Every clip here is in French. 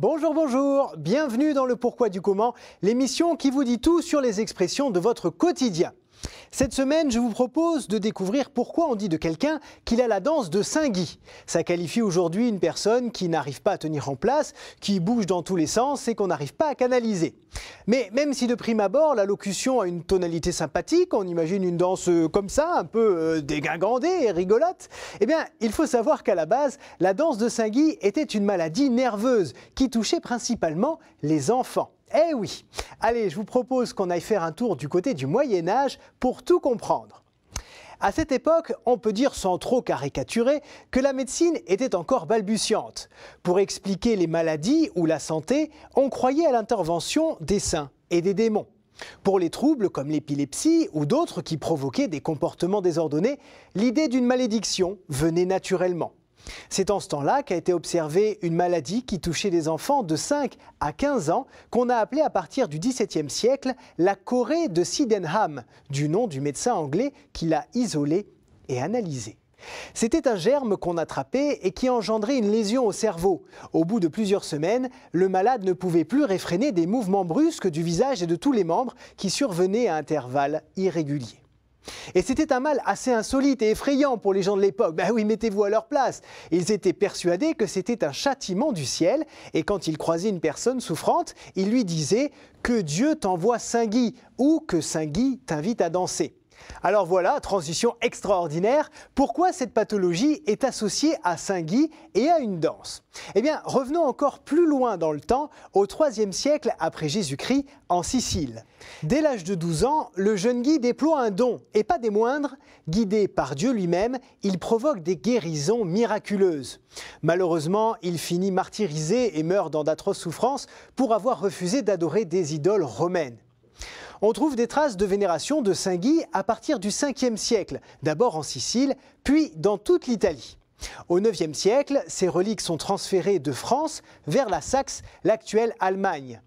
Bonjour, bonjour, bienvenue dans le Pourquoi du Comment, l'émission qui vous dit tout sur les expressions de votre quotidien. Cette semaine, je vous propose de découvrir pourquoi on dit de quelqu'un qu'il a la danse de Saint-Guy. Ça qualifie aujourd'hui une personne qui n'arrive pas à tenir en place, qui bouge dans tous les sens et qu'on n'arrive pas à canaliser. Mais même si de prime abord, la locution a une tonalité sympathique, on imagine une danse euh, comme ça, un peu euh, dégingandée et rigolote, eh bien, il faut savoir qu'à la base, la danse de Saint-Guy était une maladie nerveuse qui touchait principalement les enfants. Eh oui Allez, je vous propose qu'on aille faire un tour du côté du Moyen Âge pour tout comprendre. À cette époque, on peut dire sans trop caricaturer que la médecine était encore balbutiante. Pour expliquer les maladies ou la santé, on croyait à l'intervention des saints et des démons. Pour les troubles comme l'épilepsie ou d'autres qui provoquaient des comportements désordonnés, l'idée d'une malédiction venait naturellement. C'est en ce temps-là qu'a été observée une maladie qui touchait des enfants de 5 à 15 ans, qu'on a appelée à partir du XVIIe siècle la Corée de Sydenham, du nom du médecin anglais qui l'a isolée et analysée. C'était un germe qu'on attrapait et qui engendrait une lésion au cerveau. Au bout de plusieurs semaines, le malade ne pouvait plus réfréner des mouvements brusques du visage et de tous les membres qui survenaient à intervalles irréguliers. Et c'était un mal assez insolite et effrayant pour les gens de l'époque. Ben oui, mettez-vous à leur place. Ils étaient persuadés que c'était un châtiment du ciel, et quand ils croisaient une personne souffrante, ils lui disaient Que Dieu t'envoie Saint Guy ou que Saint Guy t'invite à danser. Alors voilà, transition extraordinaire. Pourquoi cette pathologie est associée à Saint-Guy et à une danse Eh bien, revenons encore plus loin dans le temps, au IIIe siècle après Jésus-Christ, en Sicile. Dès l'âge de 12 ans, le jeune Guy déploie un don, et pas des moindres. Guidé par Dieu lui-même, il provoque des guérisons miraculeuses. Malheureusement, il finit martyrisé et meurt dans d'atroces souffrances pour avoir refusé d'adorer des idoles romaines on trouve des traces de vénération de Saint Guy à partir du 5e siècle, d'abord en Sicile, puis dans toute l'Italie. Au IXe siècle, ces reliques sont transférées de France vers la Saxe, l'actuelle Allemagne.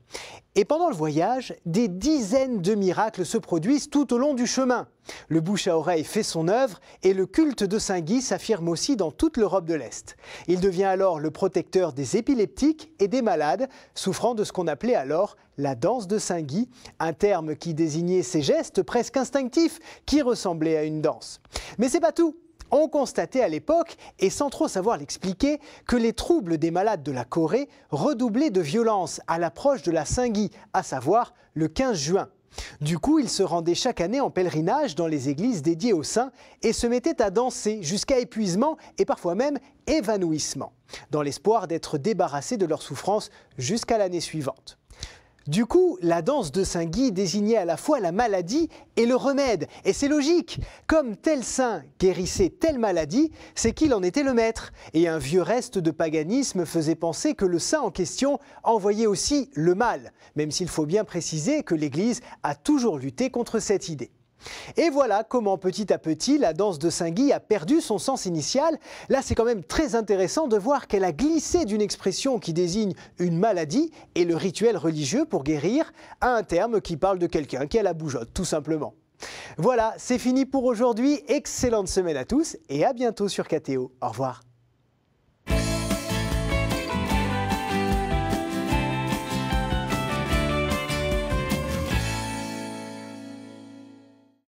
Et pendant le voyage, des dizaines de miracles se produisent tout au long du chemin. Le bouche à oreille fait son œuvre et le culte de Saint Guy s'affirme aussi dans toute l'Europe de l'Est. Il devient alors le protecteur des épileptiques et des malades souffrant de ce qu'on appelait alors la danse de Saint Guy, un terme qui désignait ces gestes presque instinctifs qui ressemblaient à une danse. Mais c'est pas tout. On constaté à l'époque, et sans trop savoir l'expliquer, que les troubles des malades de la Corée redoublaient de violence à l'approche de la Saint-Guy, à savoir le 15 juin. Du coup, ils se rendaient chaque année en pèlerinage dans les églises dédiées aux saints et se mettaient à danser jusqu'à épuisement et parfois même évanouissement, dans l'espoir d'être débarrassés de leurs souffrances jusqu'à l'année suivante. Du coup, la danse de Saint Guy désignait à la fois la maladie et le remède. Et c'est logique. Comme tel saint guérissait telle maladie, c'est qu'il en était le maître. Et un vieux reste de paganisme faisait penser que le saint en question envoyait aussi le mal, même s'il faut bien préciser que l'Église a toujours lutté contre cette idée. Et voilà comment petit à petit la danse de Saint-Guy a perdu son sens initial. Là, c'est quand même très intéressant de voir qu'elle a glissé d'une expression qui désigne une maladie et le rituel religieux pour guérir à un terme qui parle de quelqu'un qui a la bougeotte, tout simplement. Voilà, c'est fini pour aujourd'hui. Excellente semaine à tous et à bientôt sur KTO. Au revoir.